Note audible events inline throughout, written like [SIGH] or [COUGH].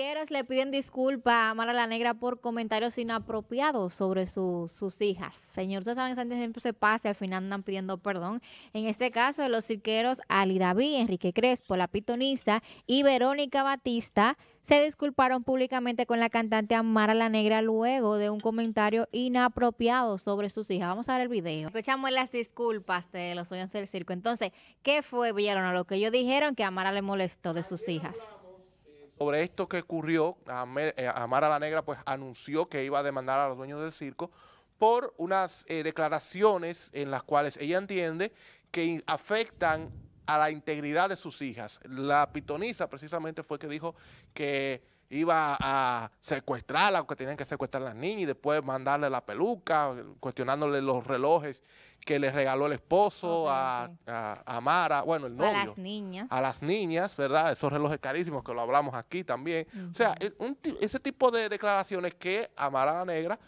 Cirqueros le piden disculpa a Amara la Negra por comentarios inapropiados sobre sus hijas. Señor, ustedes saben que siempre se pasa y al final andan pidiendo perdón. En este caso, los cirqueros Ali David, Enrique Crespo, La Pitonisa y Verónica Batista se disculparon públicamente con la cantante Amara la Negra luego de un comentario inapropiado sobre sus hijas. Vamos a ver el video. Escuchamos las disculpas de los sueños del circo. Entonces, ¿qué fue, a Lo que ellos dijeron que Amara le molestó de sus hijas sobre esto que ocurrió, eh, Amara la Negra pues anunció que iba a demandar a los dueños del circo por unas eh, declaraciones en las cuales ella entiende que afectan a la integridad de sus hijas. La pitoniza precisamente fue que dijo que iba a secuestrarla porque tenían que secuestrar a las niñas y después mandarle la peluca, cuestionándole los relojes que le regaló el esposo a, Amara, A, bueno, el novio. A las niñas. A las niñas, ¿verdad? Esos relojes carísimos que lo hablamos aquí también. O sea, ese tipo de declaraciones que a la Negra,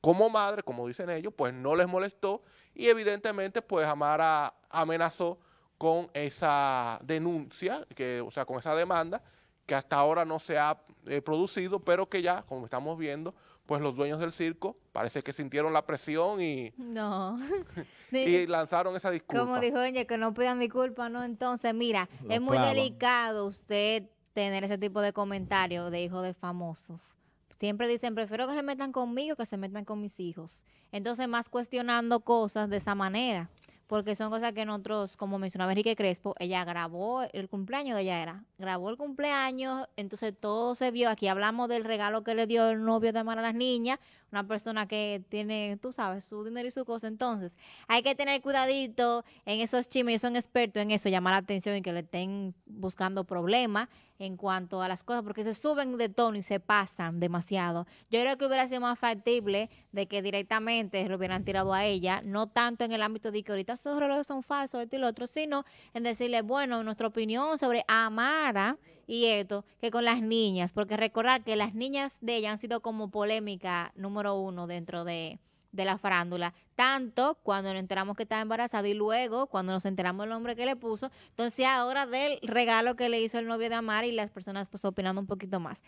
como madre, como dicen ellos, pues no les molestó y evidentemente pues Amara amenazó con esa denuncia, que, o sea, con esa demanda que hasta ahora no se ha eh, producido, pero que ya, como estamos viendo, pues los dueños del circo parece que sintieron la presión y, no. [LAUGHS] y lanzaron esa disculpa. Como dijo ella, que no pidan disculpas, ¿no? Entonces, mira, es muy delicado usted tener ese tipo de comentarios de hijos de famosos. Siempre dicen, prefiero que se metan conmigo que se metan con mis hijos. Entonces, más cuestionando cosas de esa manera porque son cosas que nosotros, como mencionaba Enrique Crespo, ella grabó el cumpleaños de ella era, grabó el cumpleaños, entonces todo se vio, aquí hablamos del regalo que le dio el novio de Amar a las niñas, una persona que tiene, tú sabes, su dinero y su cosa. Entonces, hay que tener cuidadito en esos chismes. son expertos en eso, llamar la atención y que le estén buscando problemas en cuanto a las cosas, porque se suben de tono y se pasan demasiado. Yo creo que hubiera sido más factible de que directamente lo hubieran tirado a ella, no tanto en el ámbito de que ahorita esos relojes son falsos, esto y lo otro, sino en decirle, bueno, nuestra opinión sobre Amara y esto, que con las niñas, porque recordar que las niñas de ella han sido como polémica número uno dentro de, la farándula. Tanto cuando nos enteramos que estaba embarazada y luego cuando nos enteramos el hombre que le puso. Entonces ahora del regalo que le hizo el novio de Amar y las personas pues opinando un poquito más.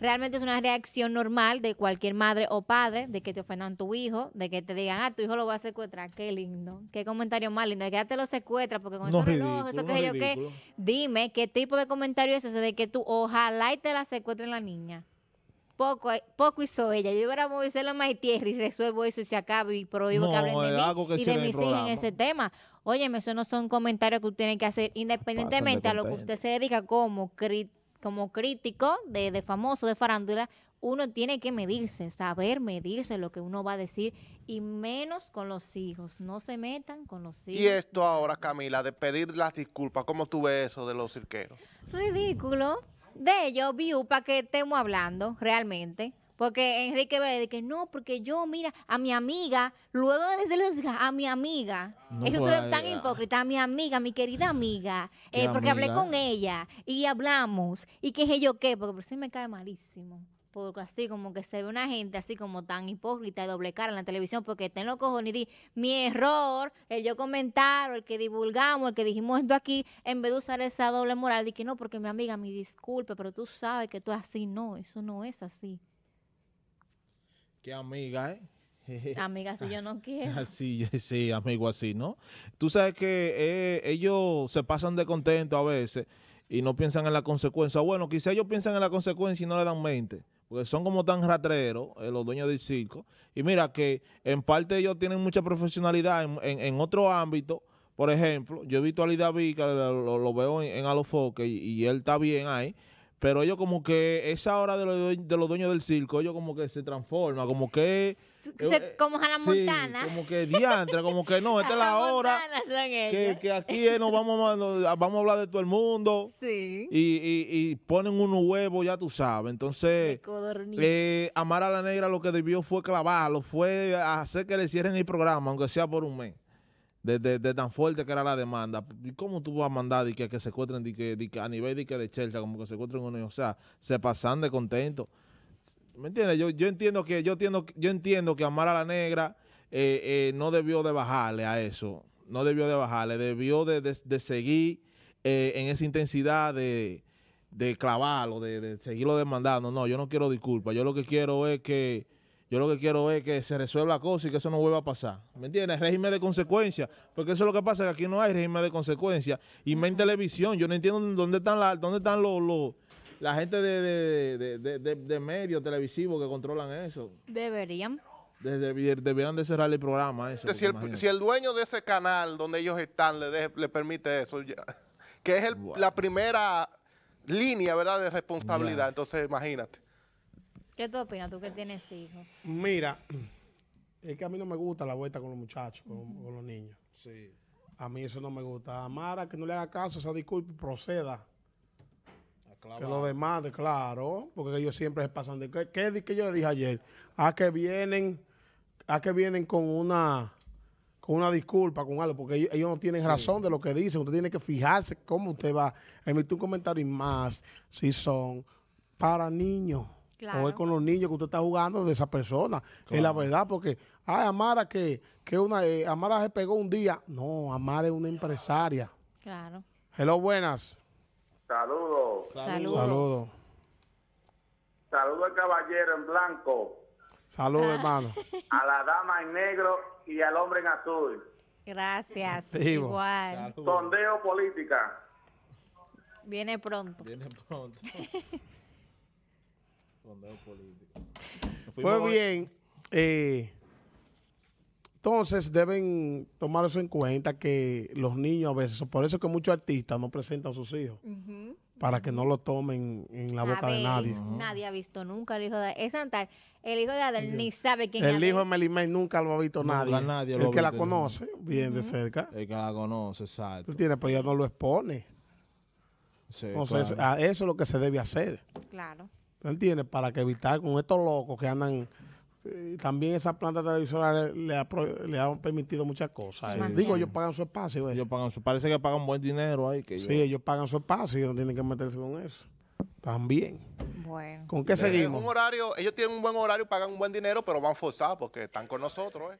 Realmente es una reacción normal de cualquier madre o padre de que te ofendan tu hijo, de que te digan, ah, tu hijo lo va a secuestrar, qué lindo, qué comentario más lindo, que ya te lo secuestra porque con no eso qué que yo qué. Dime, ¿qué tipo de comentario es ese de que tú ojalá y te la secuestren la niña? poco, eh, poco hizo ella. Yo a movido la más tierra y resuelvo eso y se acaba y prohíbo que hablen de mí y de mis hijos en ese tema. Oye, eso no son comentarios que usted tiene que hacer independientemente a lo que usted se dedica como, como crítico de, de famoso, de farándula. Uno tiene que medirse, saber medirse lo que uno va a decir y menos con los hijos. No se metan con los hijos. Y esto ahora, Camila, de pedir las disculpas. ¿Cómo tú ves eso de los cirqueros? Ridículo de viu para que estemos hablando realmente. Porque Enrique ve de que no, porque yo, mira, a mi amiga, luego de decirle a mi amiga, eso es tan hipócrita, a mi amiga, mi querida amiga, eh, porque hablé con ella y hablamos, y qué sé yo qué, porque por si me cae malísimo porque así como que se ve una gente así como tan hipócrita y doble cara en la televisión, porque te los cojones y di, mi error, el yo comentar, el que divulgamos, el que dijimos esto aquí, en vez de usar esa doble moral, di que no, porque mi amiga, mi disculpe, pero tú sabes que tú es así, no, eso no es así. Qué amiga, ¿eh? [LAUGHS] Amiga, si yo no quiero. Sí, sí, amigo, así, ¿no? Tú sabes que eh, ellos se pasan de contento a veces y no piensan en la consecuencia. Bueno, quizá ellos piensan en la consecuencia y no le dan mente. porque son como tan ratreros eh, los dueños del circo. Y mira que en parte ellos tienen mucha profesionalidad en, en, otro ámbito. Por ejemplo, yo he visto a Lidaví, que lo, veo en, en Alofoque y, y él está bien ahí pero ellos como que esa hora de los, dueños del circo, ellos como que se transforma, como que... Eh, como a la Como que diantre, como que no, esta es la hora que, que, aquí nos vamos, a, vamos a hablar de todo el mundo. [LAUGHS] Sí. Y, ponen unos huevos, ya tú sabes. Entonces, eh, Amar a la Negra lo que debió fue clavarlo, fue hacer que le cierren el programa, aunque sea por un mes de, tan fuerte que era la demanda. ¿Y cómo tú vas a mandar que, que secuestren y que, a nivel de que de Chelsea, como que secuestren uno? O sea, se pasan de contento. ¿Me entiendes? Yo, yo entiendo que yo entiendo, que Amar a la Negra eh, eh, no debió de bajarle a eso. No debió de bajarle. Debió de, seguir eh, en esa intensidad de, de clavarlo, de, de seguirlo demandando. No, yo no quiero disculpas. Yo lo que quiero es que yo lo que quiero es que se resuelva la cosa y que eso no vuelva a pasar. ¿Me entiendes? Régimen de consecuencia. Porque eso es lo que pasa, que aquí no hay régimen de consecuencia. Y me en televisión, yo no entiendo dónde están, la, dónde están los, la gente de, de, de, medios televisivos que controlan eso. Deberían. deberían de cerrar el programa eso. Este, si el, si el, dueño de ese canal donde ellos están le, le permite eso, que es la primera línea ¿verdad? de responsabilidad, entonces imagínate. ¿Qué tú opinas tú que tienes hijos? Mira, es que a mí no me gusta la vuelta con los muchachos, con, los niños. Sí. A mí eso no me gusta. Amara, que no le haga caso, esa disculpa proceda. Aclavado. Que lo demande, claro, porque ellos siempre se pasan de... ¿Qué, qué, yo le dije ayer? A que vienen, a que vienen con una una disculpa, con algo, porque ellos, no tienen razón de lo que dicen. Usted tiene que fijarse cómo usted va a un comentario y más si son para niños. O es con los niños que usted está jugando de esa persona. Es la verdad, porque, ay, Amara, que, una, eh, Amara se pegó un día. No, Amara es una empresaria. Claro. Hello, buenas. Saludos. Saludos. Saludos. al caballero en blanco. Saludos, ah. hermano. [LAUGHS] A la dama en negro y al hombre en azul. Gracias. igual. Sondeo política. Viene pronto. Viene pronto. [LAUGHS] Pues bien, eh, entonces deben tomar eso en cuenta que los niños a veces, por eso que muchos artistas no presentan a sus hijos. Para que no lo tomen en la boca de nadie. Nadie ha visto nunca el hijo de Es El hijo de Adel ni sabe quién es. El hijo de Melimel nunca lo ha visto nadie. nadie el que la conoce bien de cerca. El que la conoce, exacto. Tú tienes, pero ya no lo expone. Entonces, a eso es lo que se debe hacer. Claro entiendes? Para que evitar con estos locos que andan. Eh, también esa planta televisora le, ha han permitido muchas cosas. Eh, digo, ellos pagan su espacio. Eh. parece que pagan buen dinero ahí. Que sí, ellos pagan su espacio y no tienen que meterse con eso. También. Bueno. ¿Con qué seguimos? Un horario, ellos tienen un buen horario, pagan un buen dinero, pero van forzados porque están con nosotros. ¿eh?